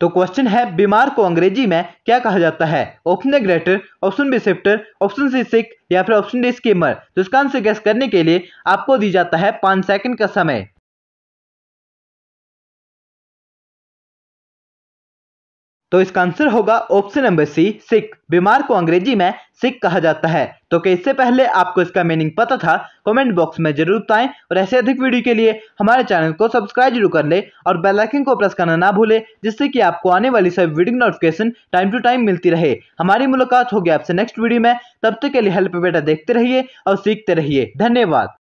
तो क्वेश्चन है बीमार को अंग्रेजी में क्या कहा जाता है option A greater option B shifter option C sick या फिर ऑप्शन डी स्कीमर तो इसका आंसर गैस करने के लिए आपको दी जाता है पाँच सेकंड का समय तो इसका आंसर होगा ऑप्शन नंबर सी सिक बीमार को अंग्रेजी में सिक कहा जाता है तो क्या इससे पहले आपको इसका मीनिंग पता था कमेंट बॉक्स में जरूर बताएं और ऐसे अधिक वीडियो के लिए हमारे चैनल को सब्सक्राइब जरूर कर ले और बेल आइकन को प्रेस करना ना भूले जिससे कि आपको आने वाली सब video notification time to time मिलती रहे हमारी मुलाकात होगी आपसे नेक्स्ट वीडियो में तब तक के लिए हेल्प बेटा देखते रहिए और सीखते रहिए धन्यवाद